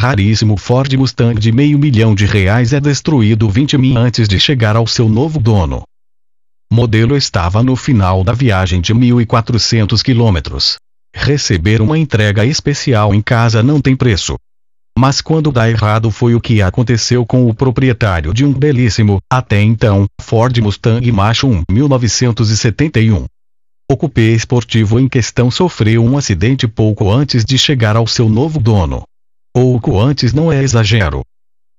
raríssimo Ford Mustang de meio milhão de reais é destruído 20 mil antes de chegar ao seu novo dono. Modelo estava no final da viagem de 1.400 quilômetros. Receber uma entrega especial em casa não tem preço. Mas quando dá errado foi o que aconteceu com o proprietário de um belíssimo, até então, Ford Mustang Macho 1 1971. O cupê esportivo em questão sofreu um acidente pouco antes de chegar ao seu novo dono. Pouco antes não é exagero.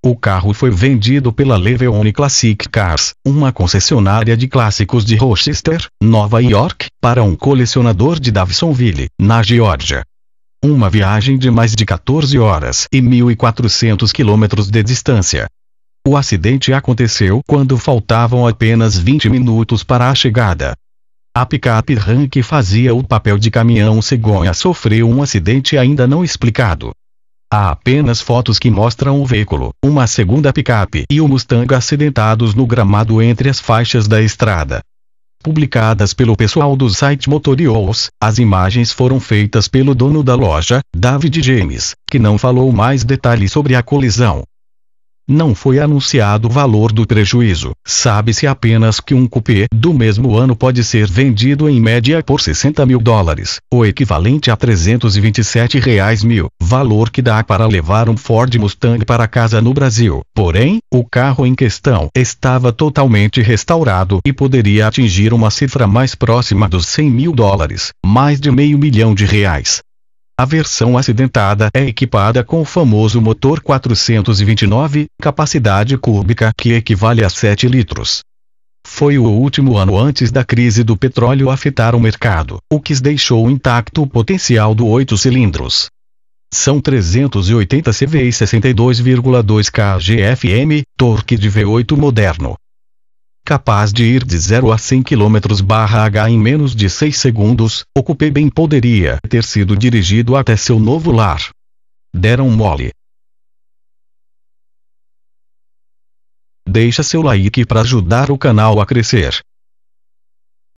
O carro foi vendido pela Leveoni Classic Cars, uma concessionária de clássicos de Rochester, Nova York, para um colecionador de Davidsonville, na Geórgia. Uma viagem de mais de 14 horas e 1.400 quilômetros de distância. O acidente aconteceu quando faltavam apenas 20 minutos para a chegada. A picape RAM que fazia o papel de caminhão cegonha sofreu um acidente ainda não explicado. Há apenas fotos que mostram o veículo, uma segunda picape e o Mustang acidentados no gramado entre as faixas da estrada. Publicadas pelo pessoal do site Motorios, as imagens foram feitas pelo dono da loja, David James, que não falou mais detalhes sobre a colisão. Não foi anunciado o valor do prejuízo, sabe-se apenas que um coupé do mesmo ano pode ser vendido em média por 60 mil dólares, o equivalente a 327 reais mil, valor que dá para levar um Ford Mustang para casa no Brasil. Porém, o carro em questão estava totalmente restaurado e poderia atingir uma cifra mais próxima dos 100 mil dólares, mais de meio milhão de reais. A versão acidentada é equipada com o famoso motor 429, capacidade cúbica que equivale a 7 litros. Foi o último ano antes da crise do petróleo afetar o mercado, o que deixou intacto o potencial do 8 cilindros. São 380 CV e 62,2 kgfm, torque de V8 moderno capaz de ir de 0 a 100 km h em menos de 6 segundos, o cupê bem poderia ter sido dirigido até seu novo lar. Deram mole. Deixa seu like para ajudar o canal a crescer.